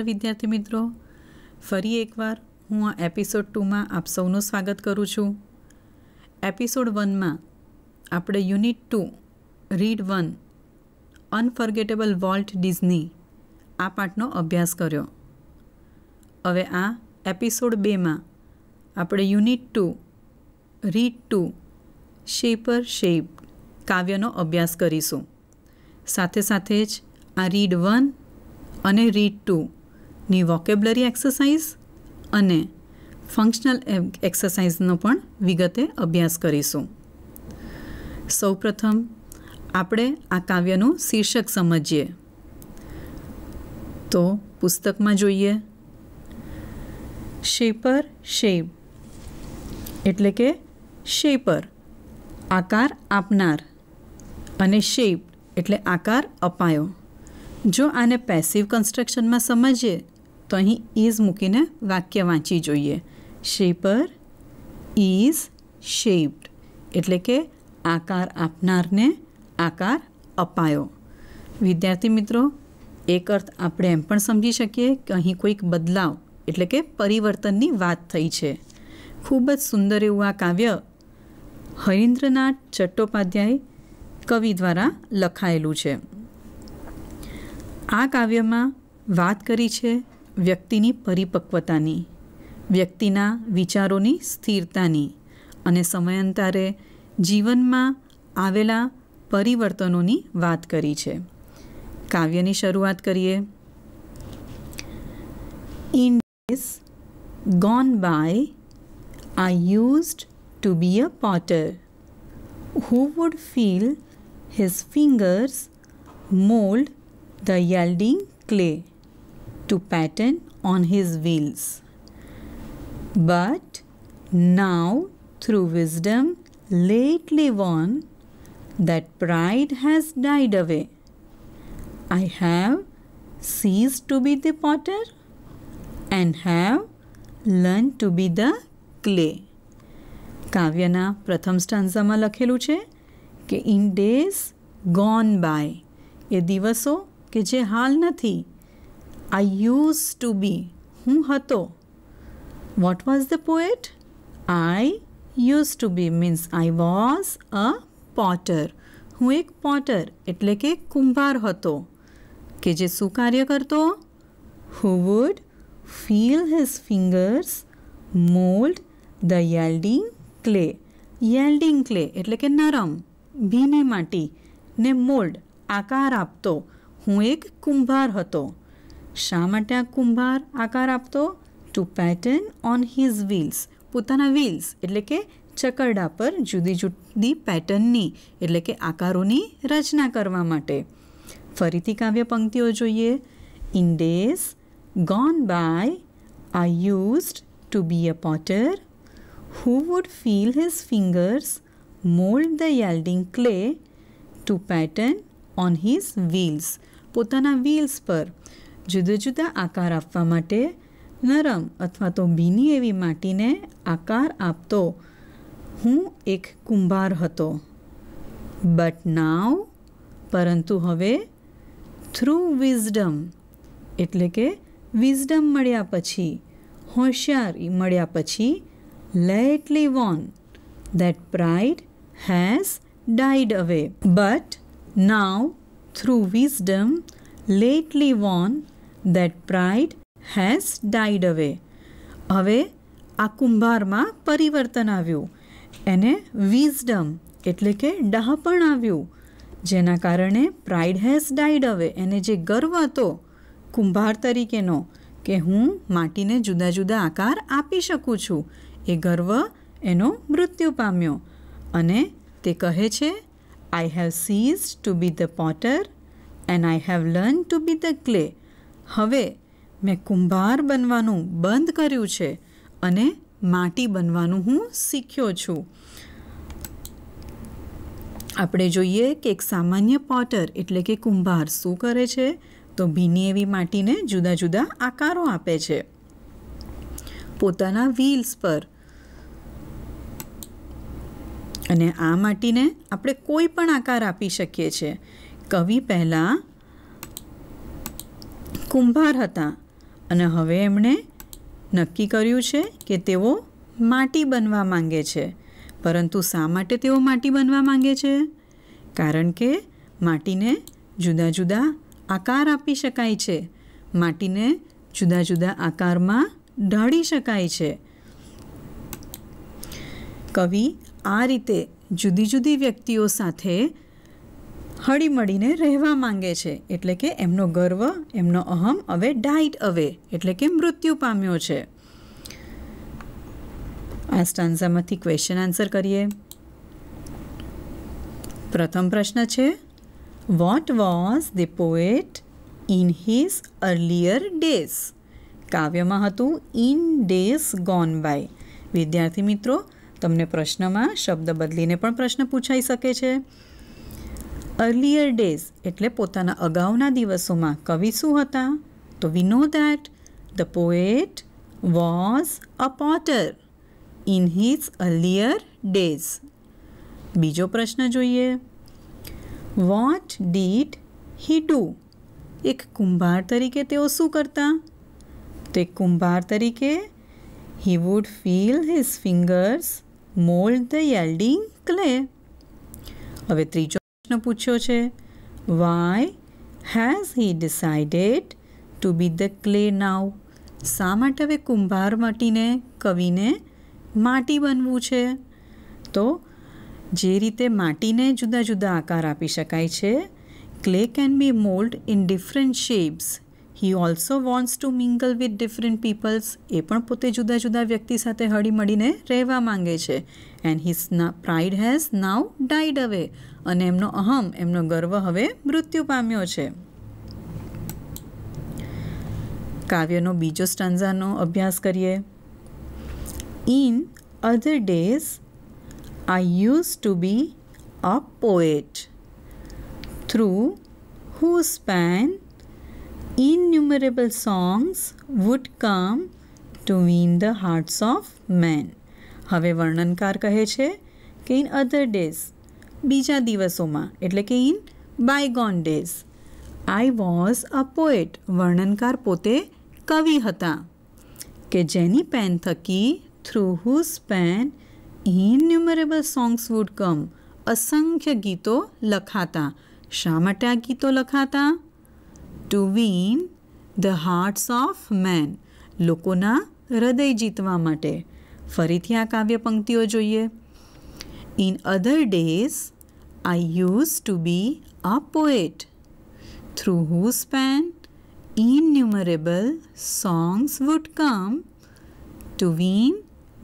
નમસ્કાર વિદ્યાર્થી મિત્રો ફરી એકવાર હું આ એપિસોડ ટુમાં આપ સૌનું સ્વાગત કરું છું એપિસોડ વનમાં આપણે unit two read one unforgettable Walt Disney આ પાઠનો અભ્યાસ કર્યો હવે આ એપિસોડ બેમાં આપણે unit two read two shaper shape કાવ્યનો અભ્યાસ કરીશું સાથે સાથે જ આ રીડ વન અને રીડ ટુ ની વોકેબ્લરી એક્સરસાઇઝ અને ફંક્શનલ એક્સરસાઇઝનો પણ વિગતે અભ્યાસ કરીશું સૌપ્રથમ આપણે આ કાવ્યનું શીર્ષક સમજીએ તો પુસ્તકમાં જોઈએ શેપર શેપ એટલે કે શેપર આકાર આપનાર અને શેપ એટલે આકાર અપાયો જો આને પેસિવ કન્સ્ટ્રક્શનમાં સમજીએ તો અહીં ઇઝ મૂકીને વાક્ય વાંચી જોઈએ શેપર ઇઝ શેપ્ડ એટલે કે આકાર આપનારને આકાર અપાયો વિદ્યાર્થી મિત્રો એક અર્થ આપણે એમ પણ સમજી શકીએ કે અહીં કોઈક બદલાવ એટલે કે પરિવર્તનની વાત થઈ છે ખૂબ જ સુંદર એવું આ કાવ્ય હરીન્દ્રનાથ ચટ્ટોપાધ્યાય કવિ દ્વારા લખાયેલું છે આ કાવ્યમાં વાત કરી છે વ્યક્તિની પરિપક્વતાની વ્યક્તિના વિચારોની સ્થિરતાની અને સમયાંતરે જીવનમાં આવેલા પરિવર્તનોની વાત કરી છે કાવ્યની શરૂઆત કરીએ in days gone by I used to be a potter who would feel his fingers mould the yielding clay to pattern on his wheels. But now, through wisdom, lately won, that pride has died away. I have ceased to be the potter and have learned to be the clay. કાવ્યના પ્રથમ સ્ટાન્ઝામાં લખેલું છે કે in days gone by એ દિવસો કે જે હાલ નથી I used to be. Hu hato. What was the poet? I used to be means I was a potter. Hu ek potter. Itle ke kumbhar hato. Ke je su karya Who would feel his fingers mold the yielding clay? Yielding clay. Itle ke naram. Bhine mati. Ne mold. આકાર આપતો હું એક શા માટે આ કુંભાર આકાર આપતો to pattern on his wheels પોતાના વ્હીલ્સ એટલે કે ચકરડા પર જુદી જુદી પેટર્નની એટલે કે આકારોની રચના કરવા માટે ફરીથી કાવ્ય પંક્તિઓ જોઈએ in days gone by I used to be a potter who would feel his fingers mould the yielding clay to pattern on his wheels પોતાના વ્હીલ્સ પર જુદા જુદા આકાર આપવા માટે નરમ અથવા તો ભીની એવી માટીને આકાર આપતો હું એક કુંભાર હતો બટ નાવ પરંતુ હવે થ્રુ વિઝડમ એટલે કે વિઝડમ મળ્યા પછી હોશિયારી મળ્યા પછી lately won on that pride has died away but now through wisdom lately won that pride has died away હવે આ કુંભારમાં પરિવર્તન આવ્યું એને વિઝડમ એટલે કે ડહાપણ આવ્યું જેના કારણે પ્રાઇડ હેઝ ડાઈડ અવે એને જે ગર્વ હતો કુંભાર તરીકેનો કે હું માટીને જુદા જુદા આકાર આપી શકું છું એ ગર્વ એનો મૃત્યુ પામ્યો અને તે કહે છે I have cease to be the potter and I have learn to be the clay હવે મેં કુંભાર બનવાનું બંધ કર્યું છે અને માટી બનવાનું હું શીખ્યો છું આપણે જોઈએ કે એક સામાન્ય પોટર એટલે કે કુંભાર શું કરે છે તો ભીની એવી માટીને જુદા જુદા આકારો આપે છે પોતાના વ્હીલ્સ પર અને આ માટીને આપણે કોઈ પણ આકાર આપી શકીએ છીએ કવિ પહેલાં કુંભાર હતા અને હવે એમણે નક્કી કર્યું છે કે તેઓ માટી બનવા માંગે છે પરંતુ શા માટે તેઓ માટી બનવા માંગે છે કારણ કે માટીને જુદા જુદા આકાર આપી શકાય છે માટીને જુદા જુદા આકારમાં ઢાળી શકાય છે કવિ આ રીતે જુદી જુદી વ્યક્તિઓ સાથે હળીમળીને રહેવા માંગે છે એટલે કે એમનો ગર્વ એમનો અહમ હવે ડાઇટ અવે એટલે કે મૃત્યુ પામ્યો છે આ સ્ટાન્ઝામાંથી ક્વેશ્ચન આન્સર કરીએ પ્રથમ પ્રશ્ન છે what was the poet in his earlier days કાવ્યમાં હતું ઇન ડેઝ ગોન બાય વિદ્યાર્થી મિત્રો તમને પ્રશ્નમાં શબ્દ બદલીને પણ પ્રશ્ન પૂછાઈ શકે છે અર્લિયર ડેઝ એટલે પોતાના અગાઉના દિવસોમાં કવિ શું હતા તો we know that the poet was a potter in his earlier days બીજો પ્રશ્ન જોઈએ વોટ ડીડ હી ડુ એક કુંભાર તરીકે તેઓ શું કરતા તો એક કુંભાર તરીકે he would feel his fingers mold the yielding clay હવે ત્રીજો પ્રશ્ન પૂછ્યો છે why has he decided to be the clay now શા માટે હવે કુંભાર મટીને કવિને માટી બનવું છે તો જે રીતે માટીને જુદા જુદા આકાર આપી શકાય છે clay can be mould in different shapes he also wants to mingle with different peoples એ પણ પોતે જુદા જુદા વ્યક્તિ સાથે હળીમળીને રહેવા માંગે છે and his pride has now died away અને એમનો અહમ એમનો ગર્વ હવે મૃત્યુ પામ્યો છે કાવ્યનો બીજો સ્ટાન્ઝાનો અભ્યાસ કરીએ in other days I use to be a poet through whose pen innumerable songs would come to win the hearts of men. હવે વર્ણનકાર કહે છે કે ઇન અધર ડેઝ બીજા દિવસોમાં એટલે કે in bygone days I was a poet વર્ણનકાર પોતે કવિ હતા કે જેની પેન થકી through whose pen innumerable songs would come અસંખ્ય ગીતો લખાતા શા માટે આ ગીતો લખાતા to win the hearts of men લોકોના હૃદય જીતવા માટે ફરીથી આ કાવ્ય પંક્તિઓ જોઈએ in other days I use to be a poet through whose pen innumerable songs would come to win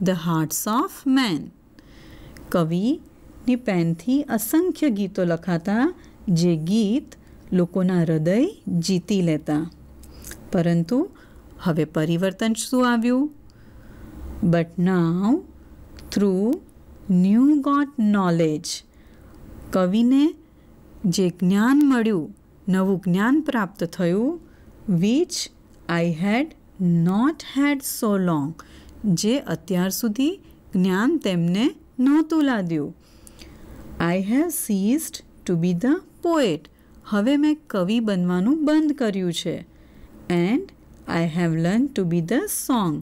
the hearts of main કવિની પેનથી અસંખ્ય ગીતો લખાતા જે ગીત લોકોના હૃદય જીતી લેતા પરંતુ હવે પરિવર્તન શું આવ્યું but now through new got knowledge કવિને જે જ્ઞાન મળ્યું નવું જ્ઞાન પ્રાપ્ત થયું which I had not had so long જે અત્યાર સુધી જ્ઞાન તેમને નહોતું લાદ્યું I have ceased to be the poet હવે મેં કવિ બનવાનું બંધ કર્યું છે and I have learn to be the song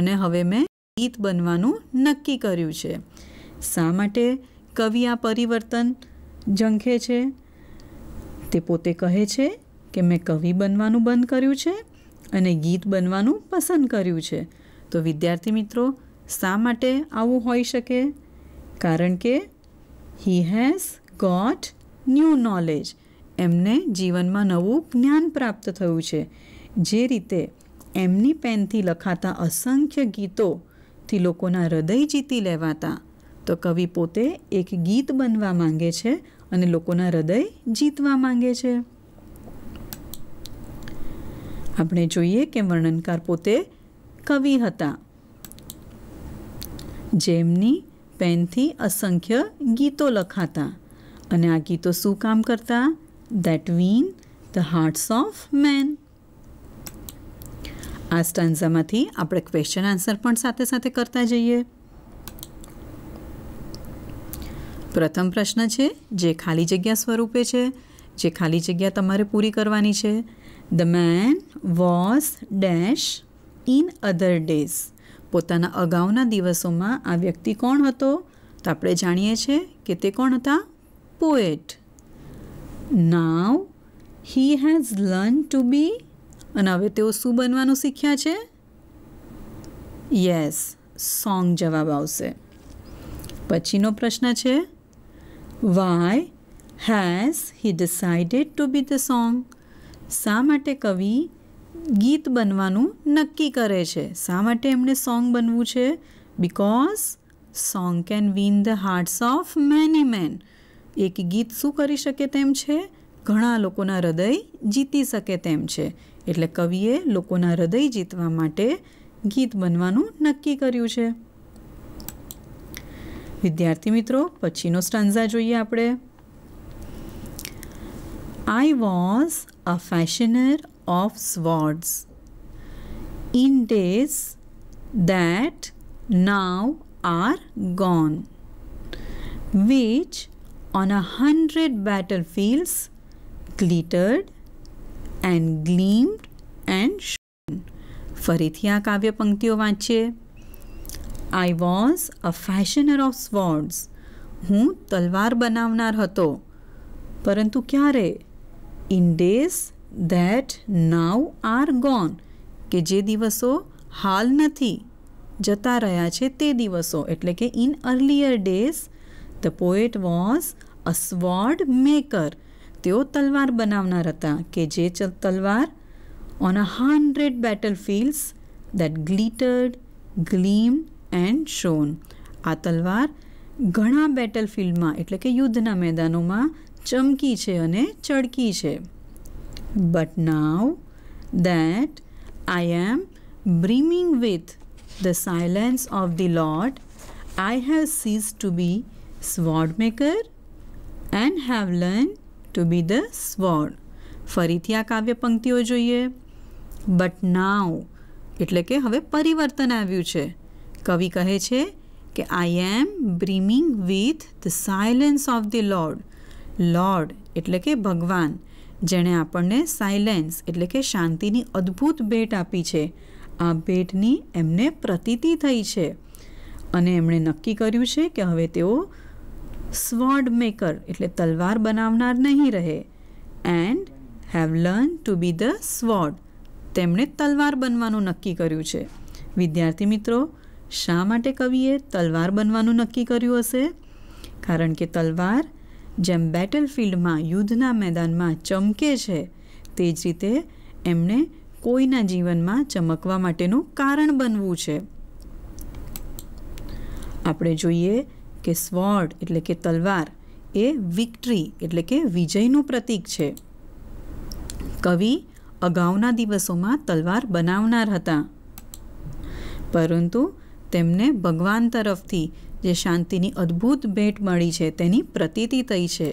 અને હવે મેં ગીત બનવાનું નક્કી કર્યું છે શા માટે કવિ આ પરિવર્તન ઝંખે છે તે પોતે કહે છે કે મેં કવિ બનવાનું બંધ કર્યું છે અને ગીત બનવાનું પસંદ કર્યું છે તો વિદ્યાર્થી મિત્રો શા માટે આવું હોઈ શકે કારણ કે he has got new knowledge એમને જીવનમાં નવું જ્ઞાન પ્રાપ્ત થયું છે જે રીતે એમની પેનથી લખાતા અસંખ્ય ગીતોથી લોકોના હૃદય જીતી લેવાતા તો કવિ પોતે એક ગીત બનવા માંગે છે અને લોકોના હૃદય જીતવા માંગે છે આપણે જોઈએ કે વર્ણનકાર પોતે કવિ હતા જેમની પેનથી અસંખ્ય ગીતો લખાતા અને આ ગીતો શું કામ કરતા that win the hearts of men આ સ્ટાન્ઝામાંથી આપણે ક્વેશ્ચન આન્સર પણ સાથે સાથે કરતા જઈએ પ્રથમ પ્રશ્ન છે જે ખાલી જગ્યા સ્વરૂપે છે જે ખાલી જગ્યા તમારે પૂરી કરવાની છે the man was dash in other days પોતાના અગાઉના દિવસોમાં આ વ્યક્તિ કોણ હતો તો આપણે જાણીએ છીએ કે તે કોણ હતા poet now he has learn to be અને હવે તેઓ શું બનવાનું શીખ્યા છે યસ સોંગ જવાબ આવશે પછીનો પ્રશ્ન છે why has he decided to be the song શા માટે કવિ ગીત બનવાનું નક્કી કરે છે શા માટે એમણે સોંગ બનવું છે because song can win the hearts of many men એક ગીત શું કરી શકે તેમ છે ઘણા લોકોના હૃદય જીતી શકે તેમ છે એટલે કવિએ લોકોના હૃદય જીતવા માટે ગીત બનવાનું નક્કી કર્યું છે વિદ્યાર્થી મિત્રો પછીનો સ્ટાન્ઝા જોઈએ આપણે I was a fashioner of swords in days that now are gone which on a hundred battlefields glittered and gleamed and shone. ફરીથી આ કાવ્ય પંક્તિઓ વાંચીએ I was a fashioner of swords હું તલવાર બનાવનાર હતો પરંતુ ક્યારે in days that now are gone કે જે દિવસો હાલ નથી જતા રહ્યા છે તે દિવસો એટલે કે in earlier days the poet was a sword maker તેઓ તલવાર બનાવનાર હતા કે જે તલવાર on a hundred battle fields that glittered gleam and shone આ તલવાર ઘણા બેટલ ફિલ્ડમાં એટલે કે યુદ્ધના મેદાનોમાં ચમકી છે અને ચળકી છે but now that I am brimming with the silence of the Lord. I have ceased to be sword maker and have learned to be the sword ફરીથી આ કાવ્ય પંક્તિઓ જોઈએ બટ નાવ એટલે કે હવે પરિવર્તન આવ્યું છે કવિ કહે છે કે I am brimming with the silence of the Lord Lord એટલે કે ભગવાન જેણે આપણને સાયલેન્સ એટલે કે શાંતિની અદ્ભુત ભેટ આપી છે આ ભેટની એમને પ્રતીતિ થઈ છે અને એમણે નક્કી કર્યું છે કે હવે તેઓ સ્વોર્ડ મેકર એટલે તલવાર બનાવનાર નહીં રહે and have learn to be the sword તેમણે તલવાર બનવાનું નક્કી કર્યું છે વિદ્યાર્થી મિત્રો શા માટે કવિએ તલવાર બનવાનું નક્કી કર્યું હશે કારણ કે તલવાર જેમ બેટલ ફિલ્ડમાં યુદ્ધના મેદાનમાં ચમકે છે તે જ રીતે એમણે કોઈના જીવનમાં ચમકવા માટેનું કારણ બનવું છે આપણે જોઈએ કે સ્વોર્ડ એટલે કે તલવાર એ વિક્ટરી એટલે કે વિજયનું પ્રતીક છે કવિ અગાઉના દિવસોમાં તલવાર બનાવનાર હતા પરંતુ તેમને ભગવાન તરફથી જે શાંતિની અદ્ભુત ભેટ મળી છે તેની પ્રતીતિ થઈ છે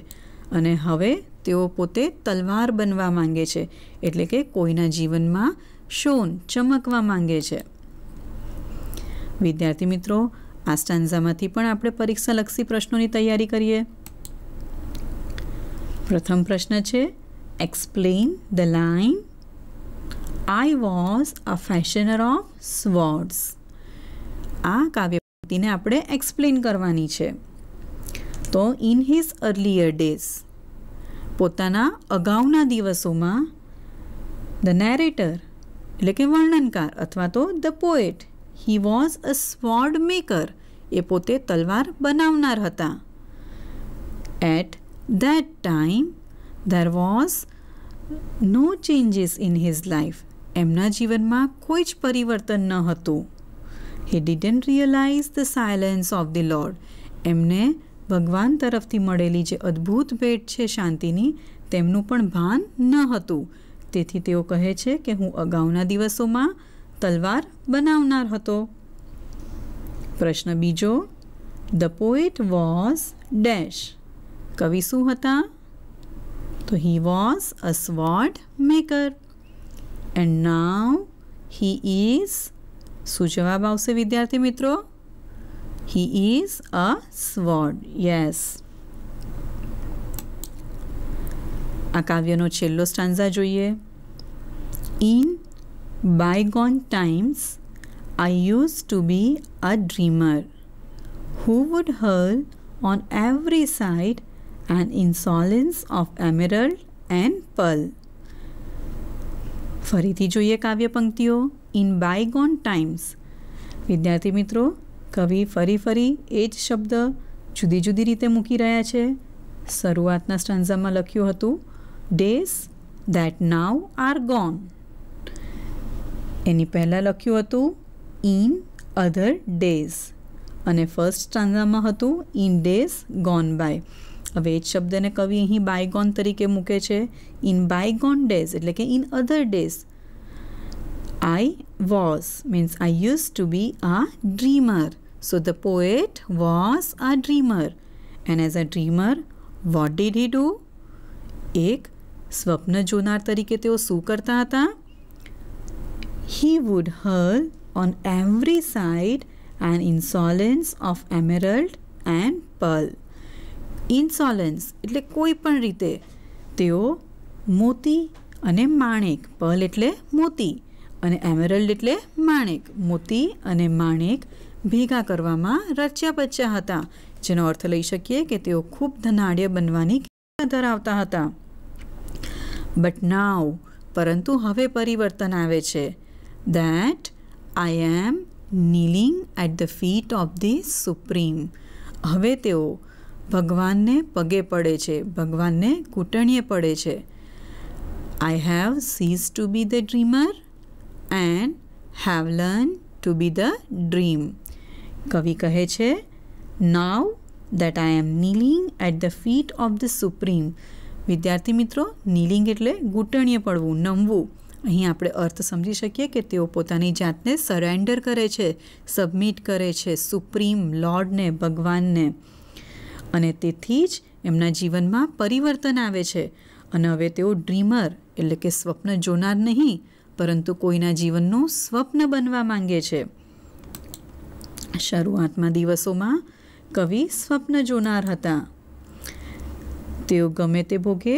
અને હવે તેઓ પોતે તલવાર બનવા માંગે છે એટલે કે કોઈના જીવનમાં શોન ચમકવા માંગે છે વિદ્યાર્થી મિત્રો આ સ્ટાન્ઝામાંથી પણ આપણે પરીક્ષાલક્ષી પ્રશ્નોની તૈયારી કરીએ પ્રથમ પ્રશ્ન છે explain the line I was a fashioner of swords આ કાવ્યપંક્તિને આપણે એક્સપ્લેન કરવાની છે તો ઇન હિઝ અર્લીયર ડેઝ પોતાના અગાઉના દિવસોમાં ધ નેરેટર એટલે કે વર્ણનકાર અથવા તો the poet he was a sword maker એ પોતે તલવાર બનાવનાર હતા at that time there was no changes in his life એમના જીવનમાં કોઈ જ પરિવર્તન ન હતું he didn't realise the silence of the Lord એમને ભગવાન તરફથી મળેલી જે અદ્ભુત ભેટ છે શાંતિની તેમનું પણ ભાન ન હતું તેથી તેઓ કહે છે કે હું અગાઉના દિવસોમાં તલવાર બનાવનાર હતો પ્રશ્ન બીજો ધ પોએટ વોઝ ડેશ કવિ શું હતા તો he was a sword maker and now he is શું જવાબ આવશે વિદ્યાર્થી મિત્રો he is a sword yes આ કાવ્યનો છેલ્લો સ્ટાન્ઝા જોઈએ in Bygone times, I used to be a dreamer who would hurl on every side an insolence of emerald and pearl. ફરીથી જોઈએ કાવ્ય પંક્તિઓ ઇન બાયગોન ટાઈમ્સ વિદ્યાર્થી મિત્રો કવિ ફરી ફરી એ જ શબ્દ જુદી જુદી રીતે મૂકી રહ્યા છે શરૂઆતના સ્ટન્ઝામાં લખ્યું હતું days that now are gone એની પહેલાં લખ્યું હતું ઇન અધર ડેઝ અને ફર્સ્ટ સ્ટાન્ઝામાં હતું ઇન ડેઝ ગોન બાય હવે એ જ શબ્દને કવિ અહીં બાયગોન તરીકે મૂકે છે ઇન બાયગોન ડેઝ એટલે કે in other days I was means I use to be a dreamer so the poet was a dreamer and as a dreamer what did he do એક સ્વપ્ન જોનાર તરીકે તેઓ શું કરતા હતા He would hurl on every side an insolence of emerald and pearl. ઇન્સોલન્સ એટલે કોઈ પણ રીતે તેઓ મોતી અને માણેક પર્લ એટલે મોતી અને એમેરલ્ડ એટલે માણેક મોતી અને માણેક ભેગા કરવામાં રચ્યા પચ્યા હતા જેનો અર્થ લઈ શકીએ કે તેઓ ખૂબ ધનાઢ્ય બનવાની ધરાવતા હતા બટ નાવ પરંતુ હવે પરિવર્તન આવે છે that I am kneeling at the feet of the Supreme. હવે તેઓ ભગવાનને પગે પડે છે ભગવાનને ઘૂંટણીએ પડે છે I have cease to be the dreamer and have learn to be the dream કવિ કહે છે now that I am kneeling at the feet of the supreme વિદ્યાર્થી મિત્રો નીલિંગ એટલે ઘૂંટણીએ પડવું નમવું અહીં આપણે અર્થ સમજી શકીએ કે તેઓ પોતાની જાતને સરેન્ડર કરે છે સબમિટ કરે છે સુપ્રીમ લોર્ડને ભગવાનને અને તેથી જ એમના જીવનમાં પરિવર્તન આવે છે અને હવે તેઓ ડ્રીમર એટલે કે સ્વપ્ન જોનાર નહીં પરંતુ કોઈના જીવનનું સ્વપ્ન બનવા માંગે છે શરૂઆતમાં દિવસોમાં કવિ સ્વપ્ન જોનાર હતા તેઓ ગમે તે ભોગે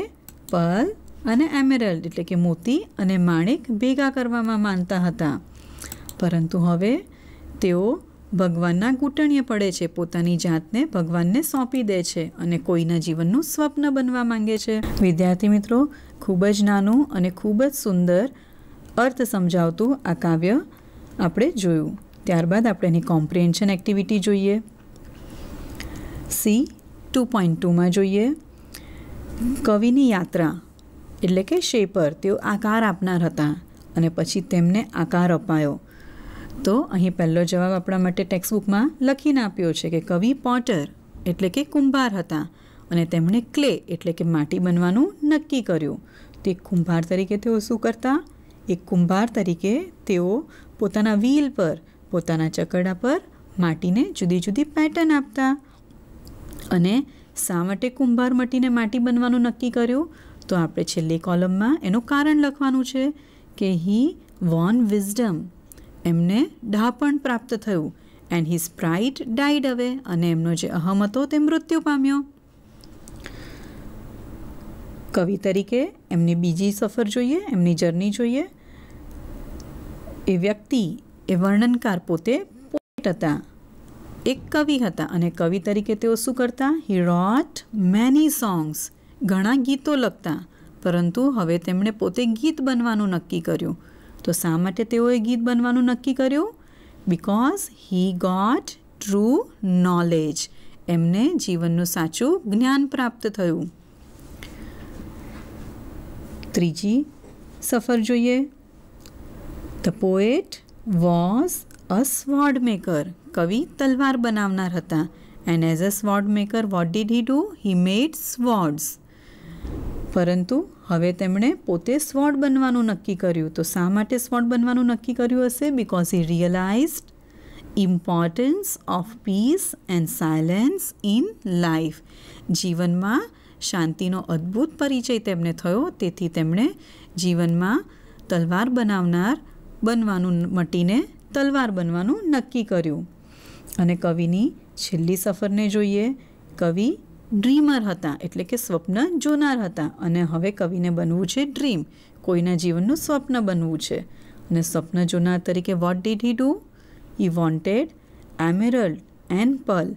પર અને એમેરલ્ડ એટલે કે મોતી અને માણેક ભેગા કરવામાં માનતા હતા પરંતુ હવે તેઓ ભગવાનના ઘૂંટણીએ પડે છે પોતાની જાતને ભગવાનને સોંપી દે છે અને કોઈના જીવનનું સ્વપ્ન બનવા માંગે છે વિદ્યાર્થી મિત્રો ખૂબ જ નાનું અને ખૂબ જ સુંદર અર્થ સમજાવતું આ કાવ્ય આપણે જોયું ત્યારબાદ આપણે એની કોમ્પ્રિહેન્શન એક્ટિવિટી જોઈએ સી ટુ પોઈન્ટ ટુમાં જોઈએ કવિની યાત્રા એટલે કે શેપર તેઓ આકાર આપનાર હતા અને પછી તેમને આકાર અપાયો તો અહીં પહેલો જવાબ આપણા માટે ટેક્સ્ટબુકમાં લખીને આપ્યો છે કે કવિ પોટર એટલે કે કુંભાર હતા અને તેમણે ક્લે એટલે કે માટી બનવાનું નક્કી કર્યું તે કુંભાર તરીકે તેઓ શું કરતા એક કુંભાર તરીકે તેઓ પોતાના વ્હીલ પર પોતાના ચકરડા પર માટીને જુદી જુદી પેટર્ન આપતા અને શા માટે કુંભાર મટીને માટી બનવાનું નક્કી કર્યું તો આપણે છેલ્લી કોલમમાં એનું કારણ લખવાનું છે કે હી વોન વિઝડમ એમને ડાપણ પ્રાપ્ત થયું and he Sprite died away અને એમનો જે અહમ હતો તે મૃત્યુ પામ્યો કવિ તરીકે એમની બીજી સફર જોઈએ એમની જર્ની જોઈએ એ વ્યક્તિ એ વર્ણનકાર પોતે પોએટ હતા એક કવિ હતા અને કવિ તરીકે તેઓ શું કરતા હી રોટ મેની સોંગ્સ ઘણા ગીતો લખતા પરંતુ હવે તેમણે પોતે ગીત બનવાનું નક્કી કર્યું તો શા માટે તેઓએ ગીત બનવાનું નક્કી કર્યું because he got true knowledge એમને જીવનનું સાચું જ્ઞાન પ્રાપ્ત થયું ત્રીજી સફર જોઈએ the poet was a sword maker કવિ તલવાર બનાવનાર હતા and as a sword maker what did he do he made swords પરંતુ હવે તેમણે પોતે સ્વોટ બનવાનું નક્કી કર્યું તો શા માટે સ્વોટ બનવાનું નક્કી કર્યું હશે because he realised importance of peace and silence in life જીવનમાં શાંતિનો અદ્ભુત પરિચય તેમને થયો તેથી તેમણે જીવનમાં તલવાર બનાવનાર બનવાનું મટીને તલવાર બનવાનું નક્કી કર્યું અને કવિની છેલ્લી સફરને જોઈએ કવિ ડ્રીમર હતા એટલે કે સ્વપ્ન જોનાર હતા અને હવે કવિને બનવું છે ડ્રીમ કોઈના જીવનનું સ્વપ્ન બનવું છે અને સ્વપ્ન જોનાર તરીકે what did he do he wanted emerald and pearl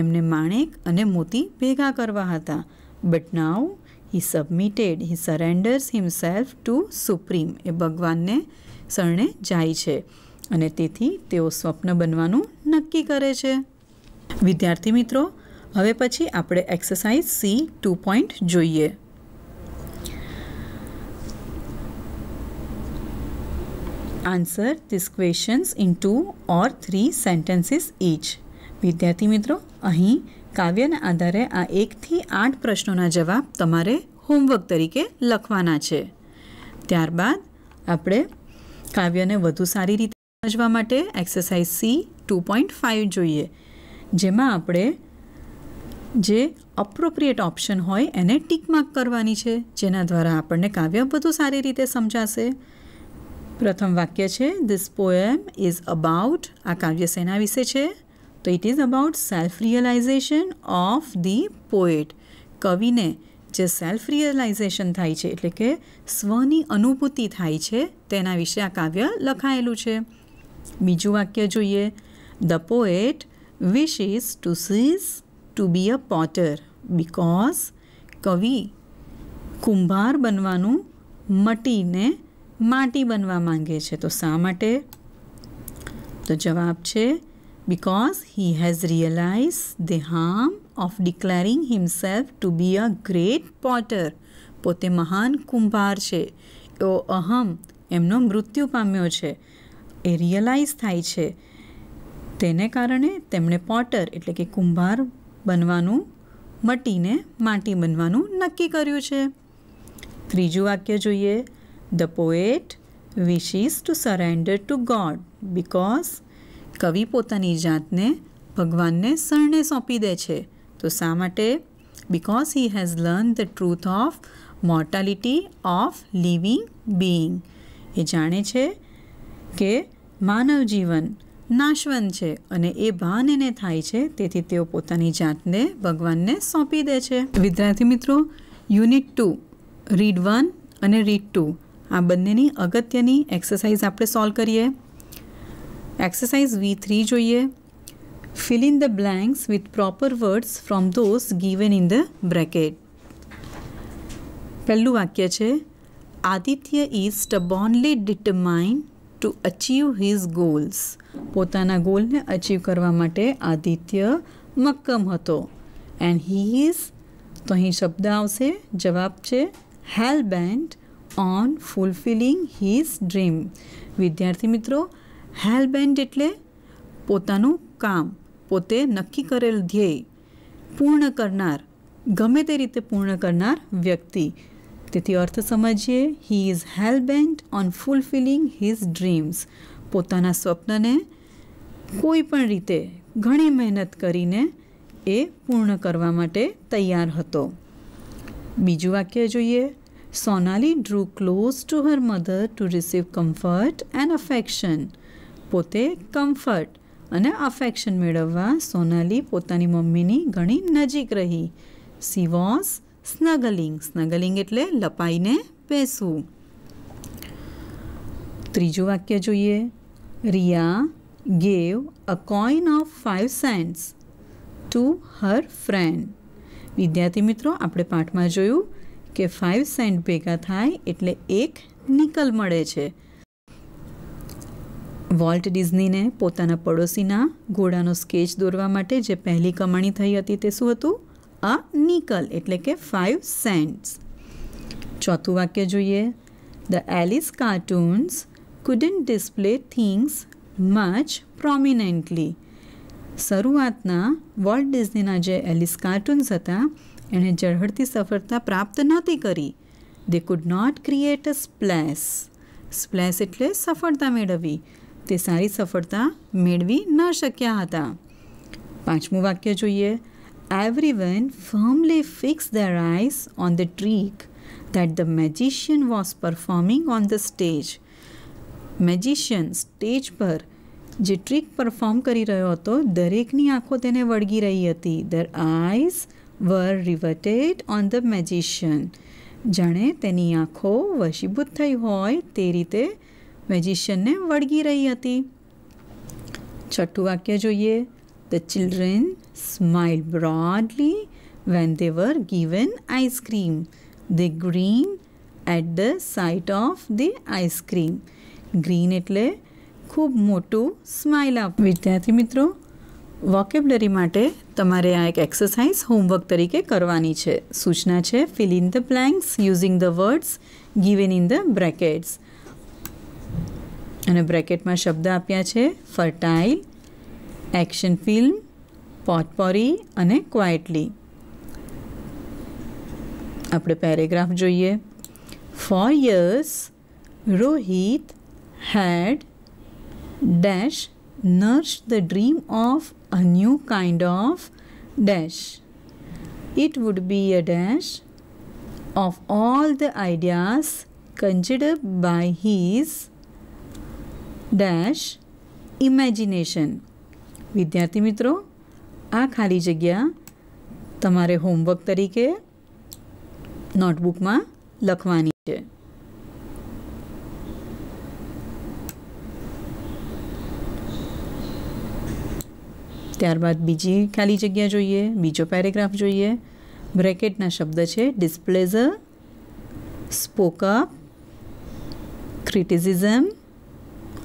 એમને માણેક અને મોતી ભેગા કરવા હતા but now he submitted he surrenders himself to supreme એ ભગવાનને શરણે જાય છે અને તેથી તેઓ સ્વપ્ન બનવાનું નક્કી કરે છે વિદ્યાર્થી મિત્રો હવે પછી આપણે એક્સરસાઇઝ સી ટુ પોઈન્ટ જોઈએ answer this questions in two or three sentences each વિદ્યાર્થી મિત્રો અહીં કાવ્યના આધારે આ એકથી આઠ પ્રશ્નોના જવાબ તમારે હોમવર્ક તરીકે લખવાના છે ત્યારબાદ આપણે કાવ્યને વધુ સારી રીતે સમજવા માટે exercise C two point five જોઈએ જેમાં આપણે જે અપ્રોપ્રિએટ ઓપ્શન હોય એને ટીક માર્ક કરવાની છે જેના દ્વારા આપણને કાવ્ય વધુ સારી રીતે સમજાશે પ્રથમ વાક્ય છે ધીસ પોએમ ઇઝ અબાઉટ આ કાવ્ય સેના વિશે છે તો it is about self realisation of the poet કવિને જે સેલ્ફ રિયલાઇઝેશન થાય છે એટલે કે સ્વની અનુભૂતિ થાય છે તેના વિશે આ કાવ્ય લખાયેલું છે બીજું વાક્ય જોઈએ the poet wishes to cease to be a potter because કવિ કુંભાર બનવાનું મટીને માટી બનવા માંગે છે તો શા માટે તો જવાબ છે because he has realise the harm of declaring himself to be a great potter પોતે મહાન કુંભાર છે એવો અહમ એમનો મૃત્યુ પામ્યો છે એ રિયલાઇઝ થાય છે તેને કારણે તેમણે પોટર એટલે કે કુંભાર બનવાનું મટીને માટી બનવાનું નક્કી કર્યું છે ત્રીજું વાક્ય જોઈએ the poet wishes to surrender to God because કવિ પોતાની જાતને ભગવાનને શરણે સોંપી દે છે તો શા માટે because he has learn the truth of mortality of living being એ જાણે છે કે માનવ જીવન નાશવંત છે અને એ ભાન એને થાય છે તેથી તેઓ પોતાની જાતને ભગવાનને સોંપી દે છે વિદ્યાર્થી મિત્રો યુનિટ ટુ રીડ વન અને રીડ ટુ આ બંનેની અગત્યની એક્સરસાઇઝ આપણે સોલ્વ કરીએ એક્સરસાઇઝ વી થ્રી જોઈએ fill in the blanks with proper words from those given in the bracket પહેલું વાક્ય છે આદિત્ય ઇઝ ટ stubbornly determined to achieve his goals પોતાના ગોલને અચીવ કરવા માટે આદિત્ય મક્કમ હતો એન્ડ હી ઇઝ તો અહીં શબ્દ આવશે જવાબ છે hell bent on fulfilling his dream વિદ્યાર્થી મિત્રો હેલ બેન્ડ એટલે પોતાનું કામ પોતે નક્કી કરેલ ધ્યેય પૂર્ણ કરનાર ગમે તે રીતે પૂર્ણ કરનાર વ્યક્તિ તેથી અર્થ સમજીએ he is hellbent on fulfilling his dreams પોતાના સ્વપ્નને કોઈ પણ રીતે ઘણી મહેનત કરીને એ પૂર્ણ કરવા માટે તૈયાર હતો બીજું વાક્ય જોઈએ Sonali drew close to her mother to receive comfort and affection પોતે કમ્ફર્ટ અને અફેક્શન મેળવવા સોનાલી પોતાની મમ્મીની ઘણી નજીક રહી સી વોઝ સ્નગલિંગ સ્નગલિંગ એટલે લપાઈને બેસવું ત્રીજું વાક્ય જોઈએ Riya gave a coin of five cents to her friend વિદ્યાર્થી મિત્રો આપણે પાઠમાં જોયું કે ફાઇવ સેન્ટ ભેગા થાય એટલે એક નિકલ મળે છે વોલ્ટ ડિઝનીને પોતાના પડોશીના ઘોડાનો સ્કેચ દોરવા માટે જે પહેલી કમાણી થઈ હતી તે શું હતું અ નિકલ એટલે કે ફાઇવ સેન્ટ્સ ચોથું વાક્ય જોઈએ the Alice cartoons couldn't display things much prominently શરૂઆતના વોલ્ટ ડિઝનીના જે એલિસ કાર્ટૂન્સ હતા એણે ઝળહળતી સફળતા પ્રાપ્ત નહોતી કરી they could not create a splash splash એટલે સફળતા મેળવવી તે સારી સફળતા મેળવી ન શક્યા હતા પાંચમું વાક્ય જોઈએ everyone firmly fixed their eyes on the trick that the magician was performing on the stage magician stage પર જે ટ્રીક પરફોર્મ કરી રહ્યો હતો દરેકની આંખો તેને વળગી રહી હતી their eyes were riveted on the magician જાણે તેની આંખો વશીભૂત થઈ હોય તે રીતે મેજિશિયનને વળગી રહી હતી છઠ્ઠું વાક્ય જોઈએ The children smiled broadly when they were given ice cream. They green at the sight of the ice cream. Green એટલે ખૂબ મોટું સ્માઇલ આપ વિદ્યાર્થી મિત્રો વોકેબ્લરી માટે તમારે આ એક એક્સરસાઇઝ હોમવર્ક તરીકે કરવાની છે સૂચના છે fill in the blanks using the words given in the brackets અને બ્રેકેટમાં શબ્દ આપ્યા છે ફર્ટાઇલ એક્શન ફિલ્મ પોટપોરી અને ક્વાઇટલી આપણે પેરેગ્રાફ જોઈએ for years Rohit had dash nursed the dream of a new kind of dash it would be a dash of all the ideas considered by his dash imagination વિદ્યાર્થી મિત્રો આ ખાલી જગ્યા તમારે homework તરીકે નોટબુકમાં લખવાની છે ત્યારબાદ બીજી ખાલી જગ્યા જોઈએ બીજો પેરેગ્રાફ જોઈએ બ્રેકેટના શબ્દ છે ડિસ્પ્લેઝર સ્પોકઅપ ક્રિટિસિઝમ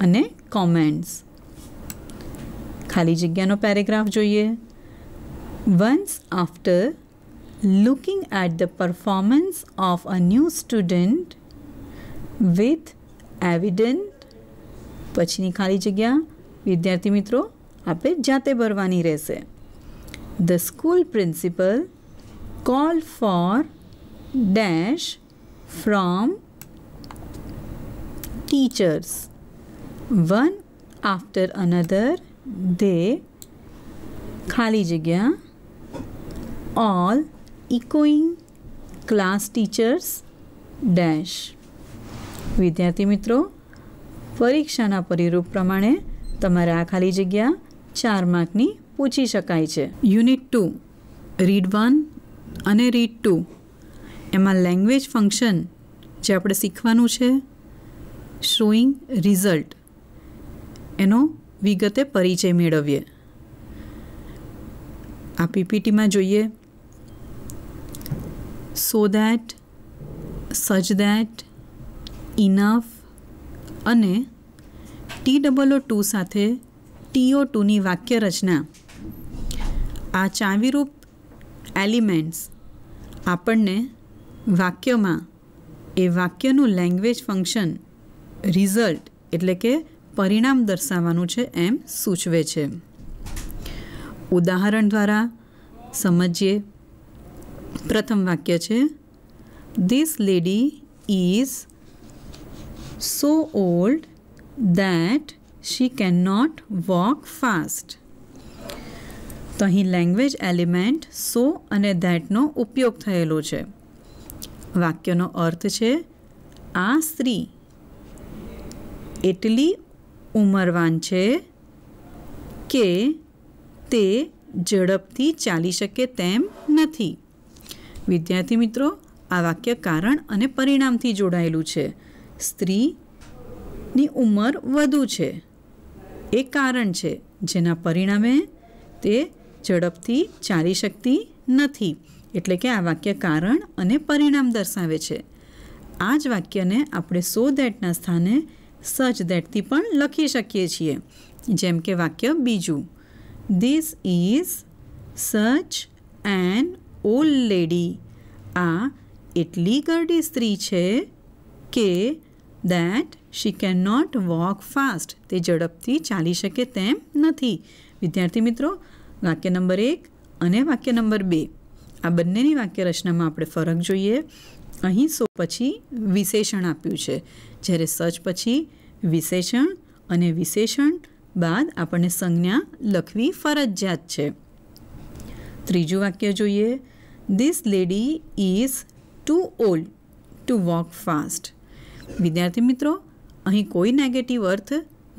અને કોમેન્ટ્સ ખાલી જગ્યાનો પેરેગ્રાફ જોઈએ once after looking at the performance of a new student with evident પછીની ખાલી જગ્યા વિદ્યાર્થી મિત્રો આપણે જાતે ભરવાની રહેશે the school principal call for dash from teachers one after another they ખાલી જગ્યા all echoing class teachers dash વિદ્યાર્થી મિત્રો પરીક્ષાના પરિરૂપ પ્રમાણે તમારે આ ખાલી જગ્યા ચાર માર્કની પૂછી શકાય છે યુનિટ ટુ રીડ વન અને રીડ ટુ એમાં લેંગ્વેજ ફંક્શન જે આપણે શીખવાનું છે શોઈંગ રિઝલ્ટ એનો વિગતે પરિચય મેળવીએ આ પીપીટીમાં જોઈએ so that such that enough અને ટી ડબલ ઓ ટુ સાથે ટીઓ ટુની વાક્ય રચના આ ચાવીરૂપ એલિમેન્ટ્સ આપણને વાક્યમાં એ વાક્યનું લેંગ્વેજ ફંક્શન રિઝલ્ટ એટલે કે પરિણામ દર્શાવવાનું છે એમ સૂચવે છે ઉદાહરણ દ્વારા સમજીએ પ્રથમ વાક્ય છે this lady is so old that she can not walk fast તો અહીં લેંગ્વેજ એલિમેન્ટ સો અને ધેટનો ઉપયોગ થયેલો છે વાક્યનો અર્થ છે આ સ્ત્રી એટલી ઉંમરવાન છે કે તે ઝડપથી ચાલી શકે તેમ નથી વિદ્યાર્થી મિત્રો આ વાક્ય કારણ અને પરિણામથી જોડાયેલું છે સ્ત્રીની ઉંમર વધુ છે એ કારણ છે જેના પરિણામે તે ઝડપથી ચાલી શકતી નથી એટલે કે આ વાક્ય કારણ અને પરિણામ દર્શાવે છે આ જ વાક્યને આપણે સો દેટના સ્થાને સચ દેટથી પણ લખી શકીએ છીએ જેમ કે વાક્ય બીજું this is such an old lady આ એટલી ગરડી સ્ત્રી છે કે that she can not walk fast તે ઝડપથી ચાલી શકે તેમ નથી વિદ્યાર્થી મિત્રો વાક્ય નંબર એક અને વાક્ય નંબર બે આ બંનેની વાક્ય રચનામાં આપણે ફરક જોઈએ અહીં સો પછી વિશેષણ આપ્યું છે જ્યારે સજ પછી વિશેષણ અને વિશેષણ બાદ આપણને સંજ્ઞા લખવી ફરજિયાત છે ત્રીજું વાક્ય જોઈએ this lady is too old to walk fast વિદ્યાર્થી મિત્રો અહીં કોઈ નેગેટિવ અર્થ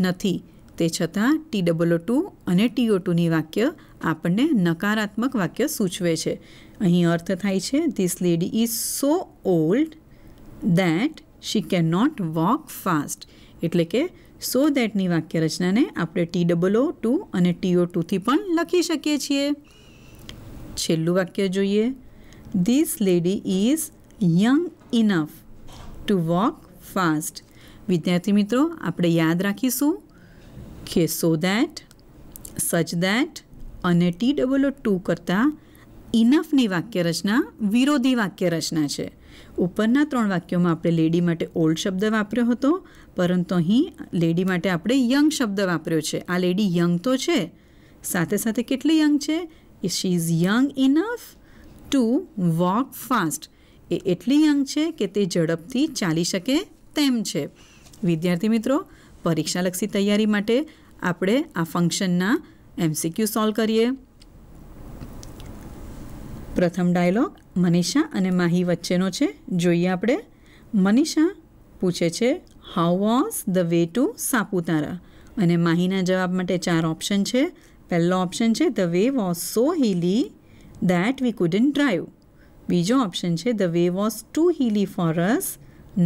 નથી તે છતાં ટી ડબલ ટુ અને ટીઓ ટુની વાક્ય આપણને નકારાત્મક વાક્ય સૂચવે છે અહીં અર્થ થાય છે this lady is so old that she can not walk fast એટલે કે સો દેટની રચનાને આપણે ટી ડબલ ઓ ટુ અને ટીઓ ટુથી પણ લખી શકીએ છીએ છેલ્લું વાક્ય જોઈએ this lady is young enough to walk fast વિદ્યાર્થી મિત્રો આપણે યાદ રાખીશું કે સો દેટ સચ દેટ અને ટી ડબલ ઓ ટુ કરતાં ઇનફની વાક્ય રચના વિરોધી વાક્ય રચના છે ઉપરના ત્રણ વાક્યોમાં આપણે લેડી માટે ઓલ્ડ શબ્દ વાપર્યો હતો પરંતુ અહીં લેડી માટે આપણે યંગ શબ્દ વાપર્યો છે આ લેડી યંગ તો છે સાથે સાથે કેટલી યંગ છે એ she is young enough to walk fast એ એટલી યંગ છે કે તે ઝડપથી ચાલી શકે તેમ છે વિદ્યાર્થી મિત્રો પરીક્ષાલક્ષી તૈયારી માટે આપણે આ ફંક્શનના એમસીક્યુ સોલ્વ કરીએ પ્રથમ ડાયલોગ મનીષા અને માહી વચ્ચેનો છે જોઈએ આપણે મનીષા પૂછે છે how was the way to Saputara અને માહીના જવાબ માટે ચાર ઓપ્શન છે પહેલો ઓપ્શન છે the way was so hilly that we couldn't drive બીજો ઓપ્શન છે the way was too hilly for us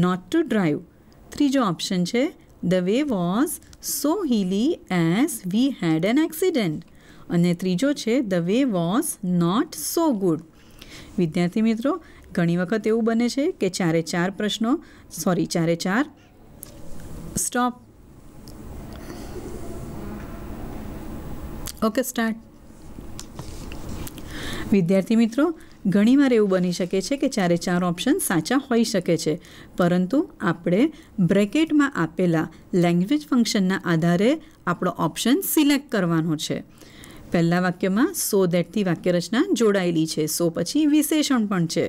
not to drive ત્રીજો ઓપ્શન છે the way was so hilly as we had an accident અને ત્રીજો છે the way was not so good વિદ્યાર્થી મિત્રો ઘણી વખત એવું બને છે કે ચારે ચાર પ્રશ્નો સોરી ચારે ચાર સ્ટોપ ઓકે સ્ટાર્ટ વિદ્યાર્થી મિત્રો ઘણીવાર એવું બની શકે છે કે ચારે ચાર ઓપ્શન સાચા હોઈ શકે છે પરંતુ આપણે બ્રેકેટમાં આપેલા લેંગ્વેજ ફંક્શનના આધારે આપણો ઓપ્શન સિલેક્ટ કરવાનો છે પહેલાં વાક્યમાં સો દેટથી વાક્યરચના જોડાયેલી છે સો પછી વિશેષણ પણ છે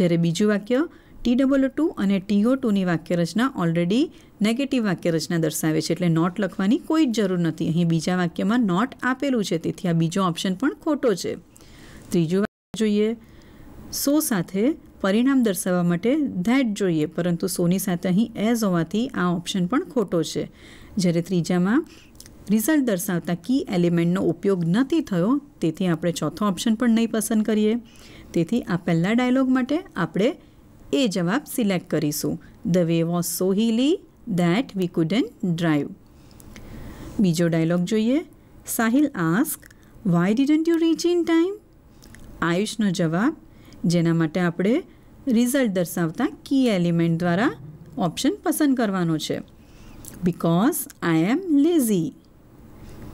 જ્યારે બીજું વાક્ય ટી ડબલ ટુ અને ટી ટીઓ ટુની વાક્યરચના ઓલરેડી નેગેટિવ વાક્યરચના દર્શાવે છે એટલે નોટ લખવાની કોઈ જ જરૂર નથી અહીં બીજા વાક્યમાં નોટ આપેલું છે તેથી આ બીજો ઓપ્શન પણ ખોટો છે ત્રીજું વાક્ય જોઈએ સો સાથે પરિણામ દર્શાવવા માટે ધેટ જોઈએ પરંતુ સોની સાથે અહીં એઝ હોવાથી આ ઓપ્શન પણ ખોટો છે જ્યારે ત્રીજામાં રિઝલ્ટ દર્શાવતા કી એલિમેન્ટનો ઉપયોગ નથી થયો તેથી આપણે ચોથો ઓપ્શન પણ નહીં પસંદ કરીએ તેથી આ પહેલાં ડાયલોગ માટે આપણે એ જવાબ સિલેક્ટ કરીશું the way was so hilly that we couldn't drive બીજો ડાયલોગ જોઈએ Sahil ask why didn't you reach in time આયુષનો જવાબ જેના માટે આપણે રિઝલ્ટ દર્શાવતા કી એલિમેન્ટ દ્વારા ઓપ્શન પસંદ કરવાનો છે બિકોઝ આઈ એમ લેઝી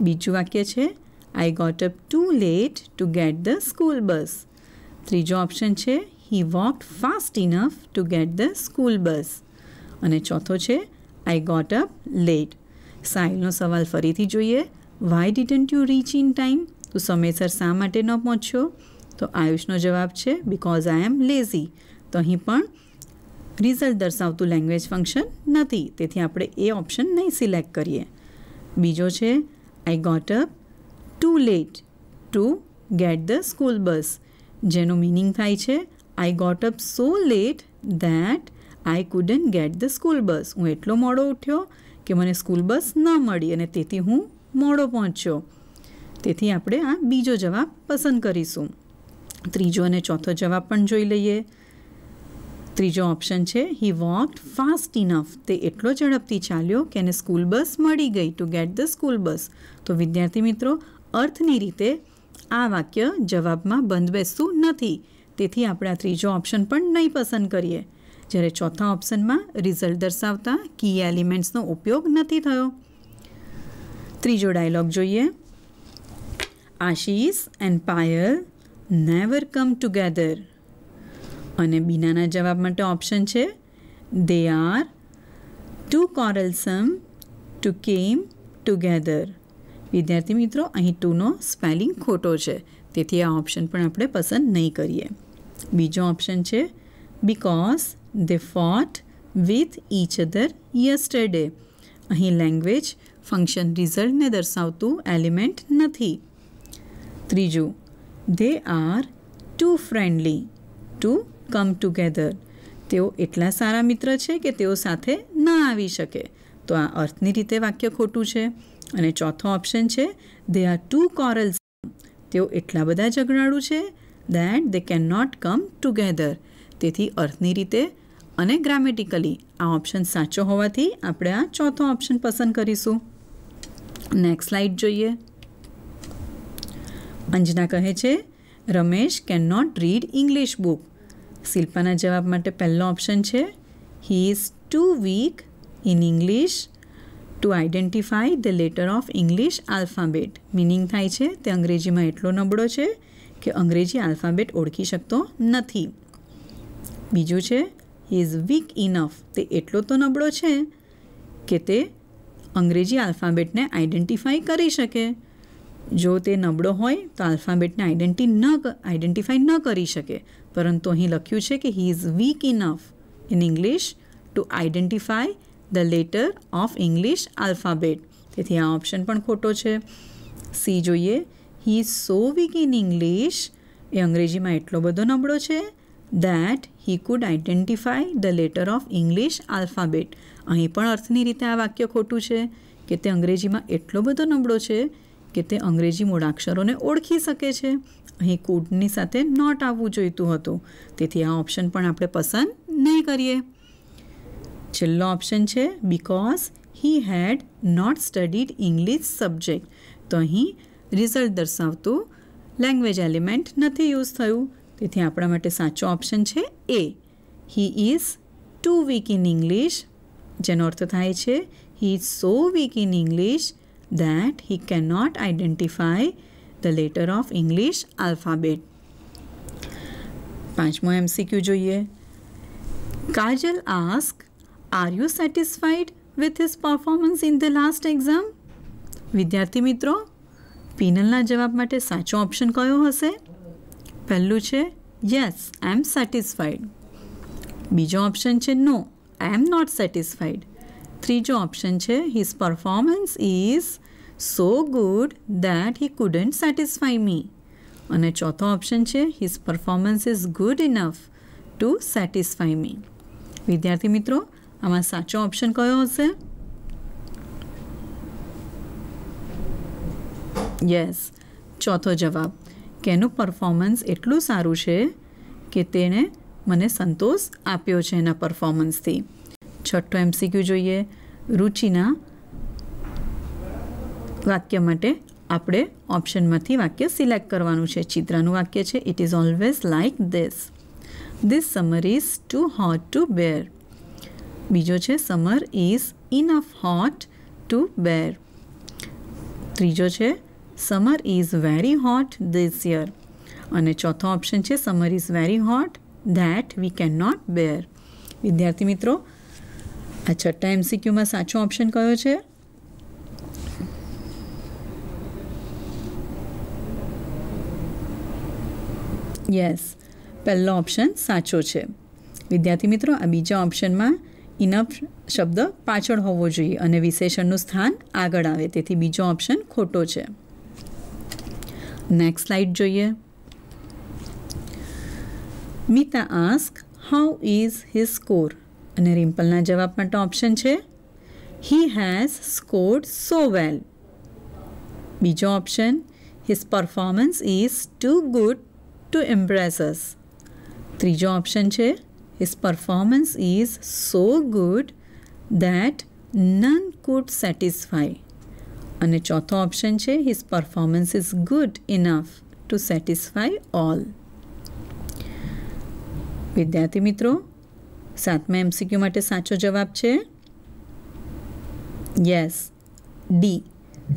બીજું વાક્ય છે I got up too late to get the school bus ત્રીજો ઓપ્શન છે he walk fast enough to get the school bus અને ચોથો છે આઈ ગોટ અપ લેટ સાહિલનો સવાલ ફરીથી જોઈએ why didn't you reach in time તું સમયસર શા માટે ન પહોંચ્યો તો આયુષનો જવાબ છે બિકોઝ આઈ એમ લેઝી તો અહીં પણ રિઝલ્ટ દર્શાવતું લેંગ્વેજ ફંક્શન નથી તેથી આપણે એ ઓપ્શન નહીં સિલેક્ટ કરીએ બીજો છે I got up too late to get the school bus. જેનો મિનિંગ થાય છે I got up so late that I couldn't get the school bus હું એટલો મોડો ઉઠ્યો કે મને સ્કૂલ બસ ન મળી અને તેથી હું મોડો પહોંચ્યો તેથી આપણે આ બીજો જવાબ પસંદ કરીશું ત્રીજો અને ચોથો જવાબ પણ જોઈ લઈએ ત્રીજો ઓપ્શન છે હી વોક ફાસ્ટ ઇનફ તે એટલો ઝડપથી ચાલ્યો કે એને સ્કૂલ બસ મળી ગઈ to get the school bus તો વિદ્યાર્થી મિત્રો અર્થની રીતે આ વાક્ય જવાબમાં બંધ બેસતું નથી તેથી આપણે આ ત્રીજો ઓપ્શન પણ નહીં પસંદ કરીએ જ્યારે ચોથા ઓપ્શનમાં રિઝલ્ટ દર્શાવતા કી એલિમેન્ટ્સનો ઉપયોગ નથી થયો ત્રીજો ડાયલોગ જોઈએ Ashis and Payal never come together અને બીનાના જવાબ માટે ઓપ્શન છે they are too quarrelsome to come together વિદ્યાર્થી મિત્રો અહીં ટુનો સ્પેલિંગ ખોટો છે તેથી આ ઓપ્શન પણ આપણે પસંદ નહીં કરીએ બીજો ઓપ્શન છે because they fought with each other yesterday અહીં લેંગ્વેજ ફંક્શન રિઝલ્ટને દર્શાવતું એલિમેન્ટ નથી ત્રીજું they are too friendly to come together તેઓ એટલા સારા મિત્ર છે કે તેઓ સાથે ન આવી શકે તો આ અર્થની રીતે વાક્ય ખોટું છે અને ચોથો ઓપ્શન છે દે આર ટુ કોરલ્સ તેઓ એટલા બધા ઝઘડાળુ છે that they can not come together તેથી અર્થની રીતે અને ગ્રામેટિકલી આ ઓપ્શન સાચો હોવાથી આપણે આ ચોથો ઓપ્શન પસંદ કરીશું નેક્સ્ટ સ્લાઇડ જોઈએ અંજના કહે છે Ramesh can not read English book શિલ્પાના જવાબ માટે પહેલો ઓપ્શન છે he is too weak in English to identify the letter of English alphabet meaning થાય છે તે અંગ્રેજીમાં એટલો નબળો છે કે અંગ્રેજી આલ્ફાબેટ ઓળખી શકતો નથી બીજું છે હી ઇઝ વીક ઇનફ તે એટલો તો નબળો છે કે તે અંગ્રેજી આલ્ફાબેટને આઈડેન્ટિફાય કરી શકે જો તે નબળો હોય તો આલ્ફાબેટને આઈડેન્ટી ન આઇડેન્ટિફાઈ ન કરી શકે પરંતુ અહીં લખ્યું છે કે he is weak enough in English to identify the letter of English alphabet તેથી આ ઓપ્શન પણ ખોટો છે સી જોઈએ he is so weak in English એ અંગ્રેજીમાં એટલો બધો નબળો છે that he could identify the letter of English alphabet અહીં પણ અર્થની રીતે આ વાક્ય ખોટું છે કે તે અંગ્રેજીમાં એટલો બધો નબળો છે કે તે અંગ્રેજી મૂળાક્ષરોને ઓળખી શકે છે અહીં કોડની સાથે નોટ આવવું જોઈતું હતું તેથી આ ઓપ્શન પણ આપણે પસંદ નહીં કરીએ છેલ્લો ઓપ્શન છે because he had not studied English subject તો અહીં રિઝલ્ટ દર્શાવતું લેંગ્વેજ એલિમેન્ટ નથી યુઝ થયું તેથી આપણા માટે સાચો ઓપ્શન છે A he is too weak in English જેનો અર્થ થાય છે he is so weak in English that he can not identify the letter of English alphabet પાંચમો એમસીક્યુ જોઈએ Kajal ask are you satisfied with his performance in the last exam વિદ્યાર્થી મિત્રો પીનલના જવાબ માટે સાચો ઓપ્શન કયો હશે પહેલું છે યસ આઈ એમ સેટિસ્ફાઈડ બીજો ઓપ્શન છે no I am not satisfied ત્રીજો ઓપ્શન છે his performance is so good that he couldn't satisfy me અને ચોથો ઓપ્શન છે his performance is good enough to satisfy me વિદ્યાર્થી મિત્રો આમાં સાચો ઓપ્શન કયો હશે યસ ચોથો જવાબ કે એનું પરફોર્મન્સ એટલું સારું છે કે તેણે મને સંતોષ આપ્યો છે એના પરફોર્મન્સથી છઠ્ઠો એમસીક્યુ જોઈએ રુચિના વાક્ય માટે આપણે ઓપ્શનમાંથી વાક્ય સિલેક્ટ કરવાનું છે ચિત્રાનું વાક્ય છે it is always like this this summer is too hot to bear બીજો છે summer is enough hot to bear ત્રીજો છે summer is very hot this year અને ચોથો ઓપ્શન છે summer is very hot that we can not bear વિદ્યાર્થી મિત્રો આ છઠ્ઠા એમસીક્યુમાં સાચો ઓપ્શન કયો છે યસ પહેલો ઓપ્શન સાચો છે વિદ્યાર્થી મિત્રો આ બીજા ઓપ્શનમાં ઇનફ શબ્દ પાછળ હોવો જોઈએ અને વિશેષણનું સ્થાન આગળ આવે તેથી બીજો ઓપ્શન ખોટો છે નેક્સ્ટ સ્લાઇડ જોઈએ Mita ask how is his score અને રિમ્પલના જવાબ માટે ઓપ્શન છે he has scored so well બીજો option his performance is too good to embrace us ત્રીજો ઓપ્શન છે his performance is so good that none could satisfy અને ચોથો ઓપ્શન છે his performance is good enough to satisfy all વિદ્યાર્થી મિત્રો સાતમા MCQ માટે સાચો જવાબ છે yes D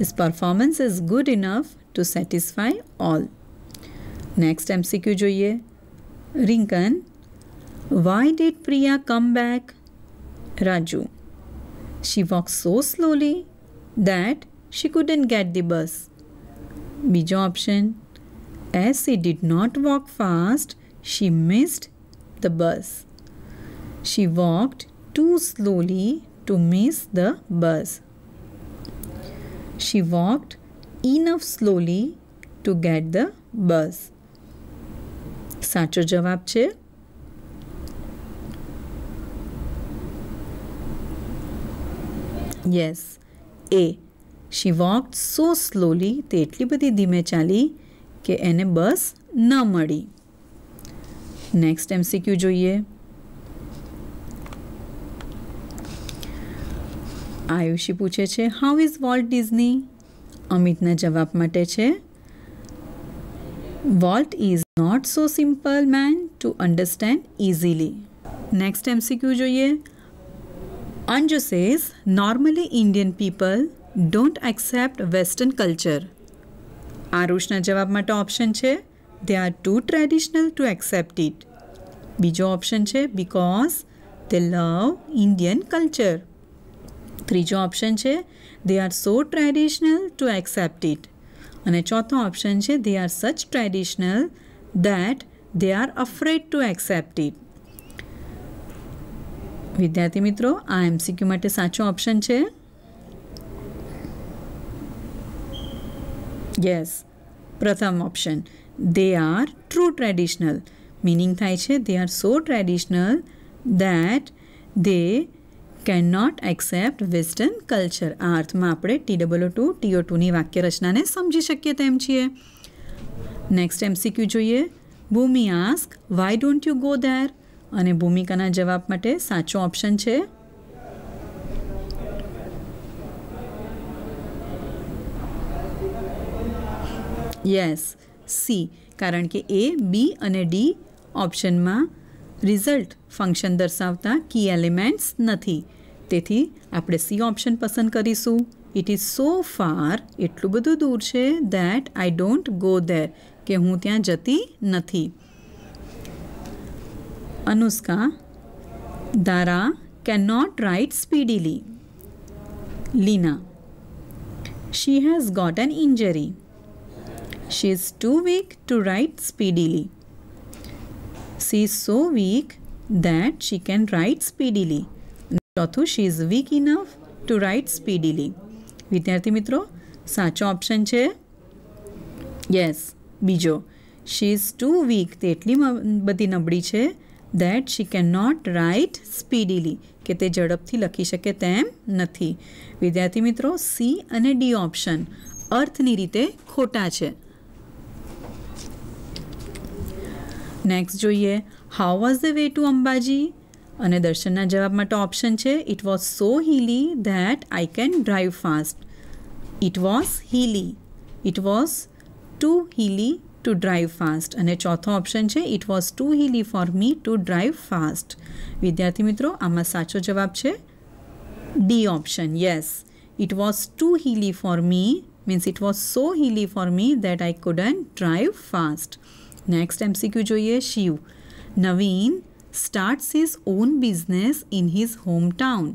his performance is good enough to satisfy all next MCQ જોઈએ Rinkan why did Priya come back Raju she walk so slowly that she couldn't get the bus બીજો option is she did not walk fast she missed the bus she walked too slowly to miss the bus She walked enough slowly to get the bus. સાચો જવાબ છે yes A she walk so slowly તે એટલી બધી ધીમે ચાલી કે એને બસ ન મળી નેક્સ્ટ એમસીક્યુ જોઈએ આયુષી પૂછે છે હાઉ ઇઝ વોલ્ટ ડિઝની અમિતના જવાબ માટે છે Vault is not so simple man to understand easily. Next MCQ જોઈએ Anju says normally Indian people don't accept western culture. Arushna, જવાબ માટે ઓપ્શન they are too traditional to accept it. Bijo option છે because they love Indian culture. Trijo option છે they are so traditional to accept it. અને ચોથો option છે they are such traditional that they are afraid to accept it વિદ્યાર્થી મિત્રો આ MCQ માટે સાચો ઓપ્શન છે યસ પ્રથમ option they are true traditional meaning થાય છે they are so traditional that they cannot accept western culture આ અર્થમાં આપણે ટી ડબલ ટુ ટીઓ ટુની વાક્ય રચનાને સમજી શકીએ તેમ છીએ નેક્સ્ટ એમસીક્યુ જોઈએ Bhumi ask why don't you go there અને ભૂમિકાના જવાબ માટે સાચો ઓપ્શન છે યસ સી કારણ કે એ બી અને ડી ઓપ્શનમાં રિઝલ્ટ ફંક્શન દર્શાવતા કી એલિમેન્ટ્સ નથી તેથી આપણે સી ઓપ્શન પસંદ કરીશું ઇટ ઇઝ સો ફાર એટલું બધું દૂર છે that I don't go there કે હું ત્યાં જતી નથી Anushka Dara can not write speedily Leena she has got an injury she is too weak to write speedily She is so weak that she can write speedily ચોથું she is weak enough to write speedily વિદ્યાર્થી મિત્રો સાચો option છે yes બીજો શી is too week તે એટલી બધી નબળી છે that she can not write speedily કે તે ઝડપથી લખી શકે તેમ નથી વિદ્યાર્થી મિત્રો સી અને ડી ઓપ્શન અર્થની રીતે ખોટા છે નેક્સ્ટ જોઈએ how was the way to Ambaji અને દર્શનના જવાબ માટે ઓપ્શન છે it was so hilly that I can drive fast it was hilly it was too hilly to drive fast અને ચોથો ઓપ્શન છે it was too hilly for me to drive fast વિદ્યાર્થી મિત્રો આમાં સાચો જવાબ છે D option yes it was too hilly for me means it was so hilly for me that I couldn't drive fast next MCQ જોઈએ Shiv Navin starts his own business in his hometown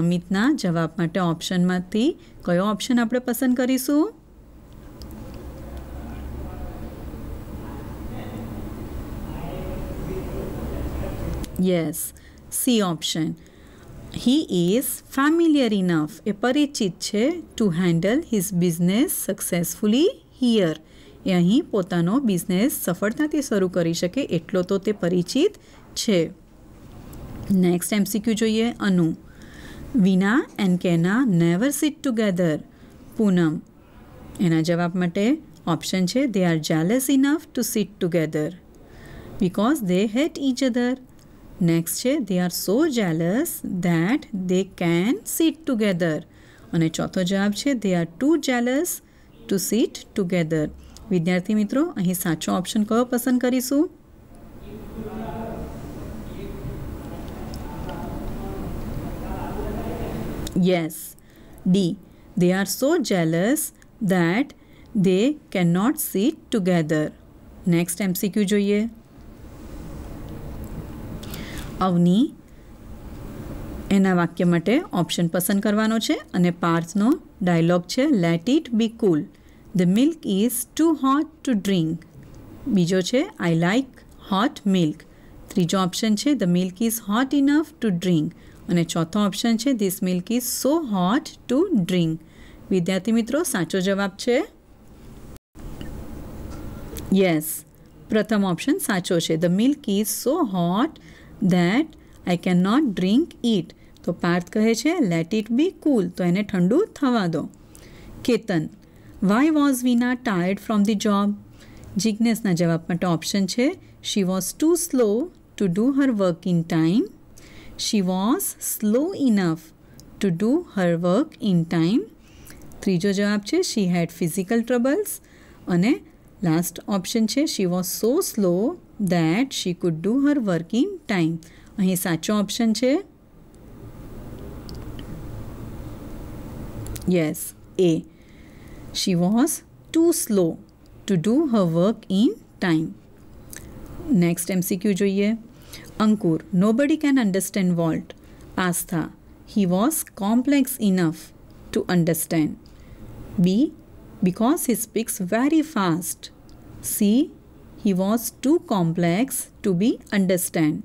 અમિતના જવાબ માટે ઓપ્શનમાંથી કયો ઓપ્શન આપણે પસંદ કરીશું yes C option he is familiar enough એ પરિચિત છે to handle his business successfully here એ અહીં પોતાનો બિઝનેસ સફળતાથી શરૂ કરી શકે એટલો તો તે પરિચિત છે નેક્સ્ટ એમસીક્યુ જોઈએ અનુ વિના એન્ડ કેના નેવર સિટ ટુગેધર પૂનમ એના જવાબ માટે ઓપ્શન છે they are jealous enough to sit together because they hate each other next છે they are so jealous that they can sit together અને ચોથો જવાબ છે they are too jealous to sit together વિદ્યાર્થી મિત્રો અહીં સાચો ઓપ્શન કયો પસંદ કરીશું yes Yes. D. They are so jealous that they cannot sit together. Next MCQ જોઈએ અવની એના વાક્ય માટે ઓપ્શન પસંદ કરવાનો છે અને પાર્થનો ડાયલોગ છે let it be cool cool. The milk is too hot to drink બીજો છે આઈ લાઇક હોટ મિલ્ક ત્રીજો ઓપ્શન છે the milk is hot enough to drink અને ચોથો ઓપ્શન છે this milk is so hot to drink વિદ્યાર્થી મિત્રો સાચો જવાબ છે યસ પ્રથમ ઓપ્શન સાચો છે the milk is so hot that I can not drink it તો પાર્થ કહે છે લેટ ઇટ બી કૂલ તો એને ઠંડુ થવા દો Ketan why was Veena tired from the job જિજ્ઞેશના જવાબ માટે ઓપ્શન છે she was too slow to do her work in time she was slow enough to do her work in time ત્રીજો જવાબ છે શી હેડ ફિઝિકલ ટ્રબલ્સ અને last option છે she was so slow that she could do her work in time અહીં સાચો option છે yes A She was too slow to do her work in time. Next MCQ જોઈએ અંકુર nobody can understand Walt. Astha he was complex enough to understand. B because he speaks very fast. C he was too complex to be understand.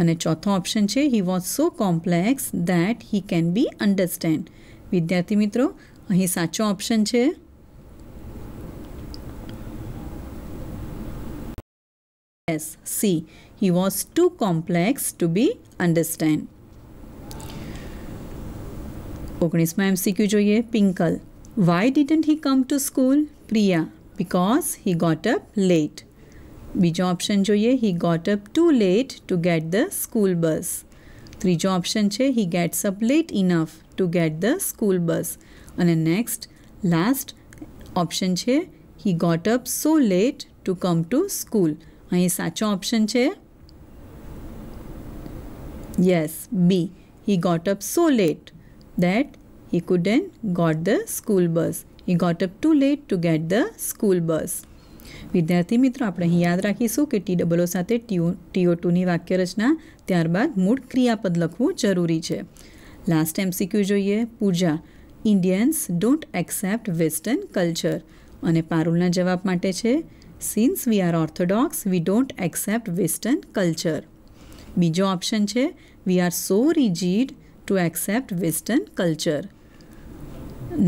અને ચોથો option છે he was so complex that he can be understand વિદ્યાર્થી મિત્રો અહીં સાચો option છે yes C he was too complex to be understand ઓગણીસમાં MCQ જોઈએ Pinkal why didn't he come to school Priya because he got up late બીજો option જોઈએ he got up too late to get the school bus ત્રીજો option છે he gets up late enough to get the school bus અને next last option છે he got up so late to come to school અહીં સાચો option છે yes B he got up so late that he couldn't got the school bus He got up too late to get the school bus વિદ્યાર્થી મિત્રો આપણે અહીં યાદ રાખીશું કે ટી ડબલો સાથે ટીઓ ટીઓ ટુની વાક્યરચના ત્યારબાદ મૂળ ક્રિયાપદ લખવું જરૂરી છે લાસ્ટ એમસીક્યુ જોઈએ Pooja Indians don't accept western culture અને પારુલના જવાબ માટે છે since we are orthodox we don't accept western culture બીજો ઓપ્શન છે we are so rigid to accept western culture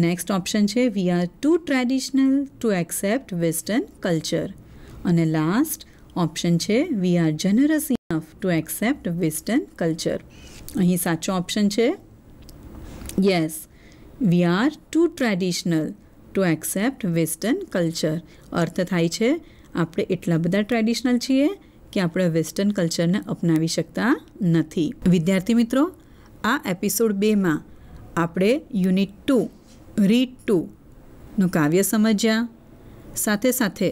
next option છે we are too traditional to accept western culture અને last option છે we are generous enough to accept western culture અહીં સાચો option છે yes we are too traditional to accept western culture અર્થ થાય છે આપણે એટલા બધા ટ્રેડિશનલ છીએ કે આપણે વેસ્ટર્ન કલ્ચરને અપનાવી શકતા નથી વિદ્યાર્થી મિત્રો આ એપિસોડ બેમાં આપણે યુનિટ ટુ રીડ ટુનું કાવ્ય સમજ્યા સાથે સાથે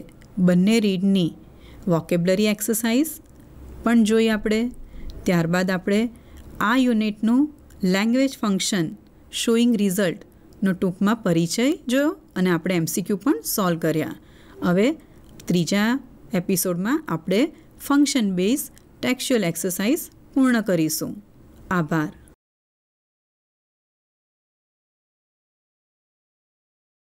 બંને રીડની વોકેબ્લરી એક્સરસાઇઝ પણ જોઈ આપણે ત્યારબાદ આપણે આ યુનિટનું લેંગ્વેજ ફંક્શન શોઈંગ રિઝલ્ટનો ટૂંકમાં પરિચય જોયો અને આપણે એમસીક્યુ પણ સોલ્વ કર્યા હવે ત્રીજા એપિસોડમાં આપણે ફંક્શન બેઝ ટેક્સ્યુઅલ એક્સરસાઇઝ પૂર્ણ કરીશું આભાર